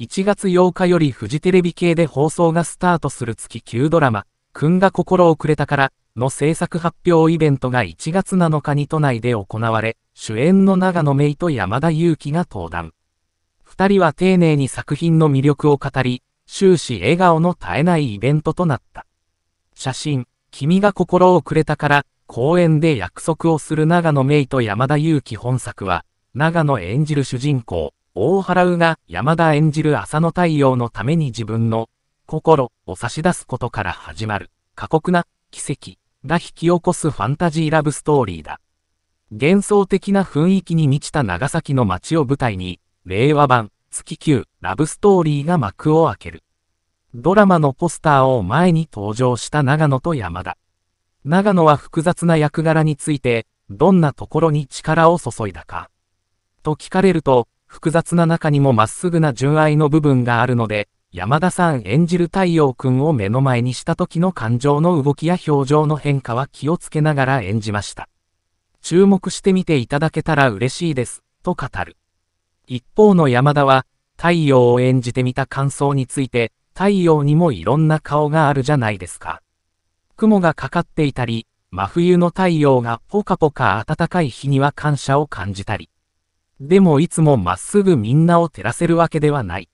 1月8日よりフジテレビ系で放送がスタートする月9ドラマ、君が心をくれたから、の制作発表イベントが1月7日に都内で行われ、主演の長野芽衣と山田裕貴が登壇。二人は丁寧に作品の魅力を語り、終始笑顔の絶えないイベントとなった。写真、君が心をくれたから、公演で約束をする長野芽衣と山田裕貴本作は、長野演じる主人公、大原うが山田演じる浅野太陽のために自分の心を差し出すことから始まる過酷な奇跡が引き起こすファンタジーラブストーリーだ。幻想的な雰囲気に満ちた長崎の街を舞台に、令和版月9ラブストーリーが幕を開ける。ドラマのポスターを前に登場した長野と山田。長野は複雑な役柄について、どんなところに力を注いだか。と聞かれると、複雑な中にもまっすぐな純愛の部分があるので、山田さん演じる太陽くんを目の前にした時の感情の動きや表情の変化は気をつけながら演じました。注目してみていただけたら嬉しいです、と語る。一方の山田は、太陽を演じてみた感想について、太陽にもいろんな顔があるじゃないですか。雲がかかっていたり、真冬の太陽がポカポカ暖かい日には感謝を感じたり。でもいつもまっすぐみんなを照らせるわけではない。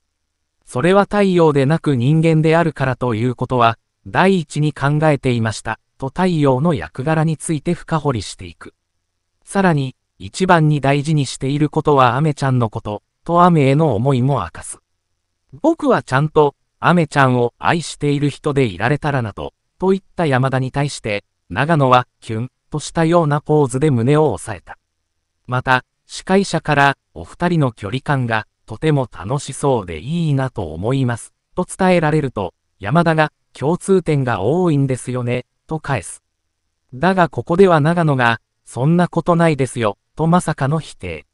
それは太陽でなく人間であるからということは、第一に考えていました、と太陽の役柄について深掘りしていく。さらに、一番に大事にしていることはアメちゃんのこと、とアメへの思いも明かす。僕はちゃんと、アメちゃんを愛している人でいられたらなと、といった山田に対して、長野はキュンとしたようなポーズで胸を押さえた。また、司会者から、お二人の距離感が、とても楽しそうでいいなと思います、と伝えられると、山田が、共通点が多いんですよね、と返す。だがここでは長野が、そんなことないですよ、とまさかの否定。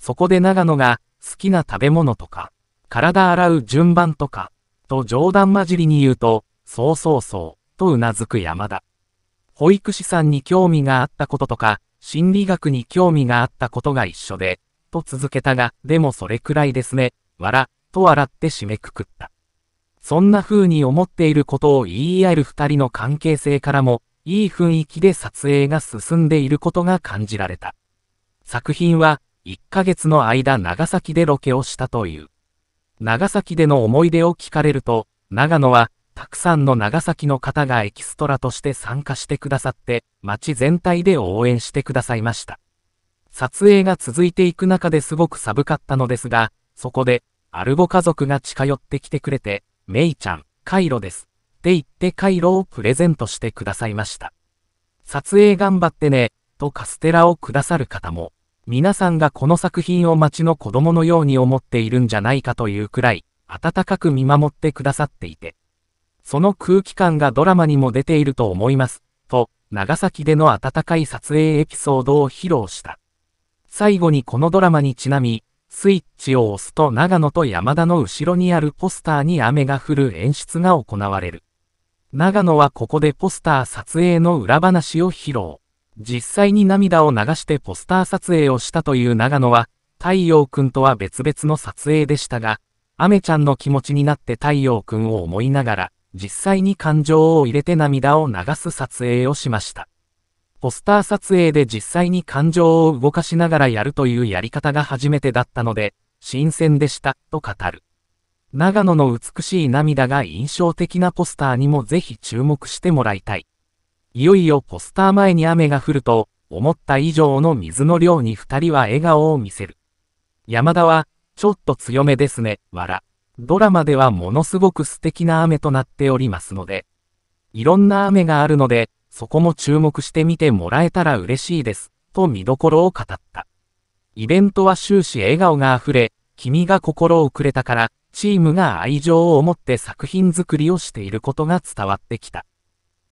そこで長野が、好きな食べ物とか、体洗う順番とか、と冗談交じりに言うと、そうそうそう、とうなずく山田。保育士さんに興味があったこととか、心理学に興味があったことが一緒で、と続けたが、でもそれくらいですね、笑、と笑って締めくくった。そんな風に思っていることを言い合える二人の関係性からも、いい雰囲気で撮影が進んでいることが感じられた。作品は、1ヶ月の間長崎でロケをしたという。長崎での思い出を聞かれると、長野は、たくさんの長崎の方がエキストラとして参加してくださって、街全体で応援してくださいました。撮影が続いていく中ですごく寒かったのですが、そこで、アルボ家族が近寄ってきてくれて、メイちゃん、カイロです。って言ってカイロをプレゼントしてくださいました。撮影頑張ってね、とカステラをくださる方も、皆さんがこの作品を街の子供のように思っているんじゃないかというくらい、温かく見守ってくださっていて、その空気感がドラマにも出ていると思います、と、長崎での温かい撮影エピソードを披露した。最後にこのドラマにちなみ、スイッチを押すと長野と山田の後ろにあるポスターに雨が降る演出が行われる。長野はここでポスター撮影の裏話を披露。実際に涙を流してポスター撮影をしたという長野は、太陽くんとは別々の撮影でしたが、雨ちゃんの気持ちになって太陽くんを思いながら、実際に感情を入れて涙を流す撮影をしました。ポスター撮影で実際に感情を動かしながらやるというやり方が初めてだったので、新鮮でした、と語る。長野の美しい涙が印象的なポスターにもぜひ注目してもらいたい。いよいよポスター前に雨が降ると、思った以上の水の量に二人は笑顔を見せる。山田は、ちょっと強めですね、笑。ドラマではものすごく素敵な雨となっておりますので、いろんな雨があるので、そこも注目してみてもらえたら嬉しいです、と見どころを語った。イベントは終始笑顔が溢れ、君が心をくれたから、チームが愛情を持って作品作りをしていることが伝わってきた。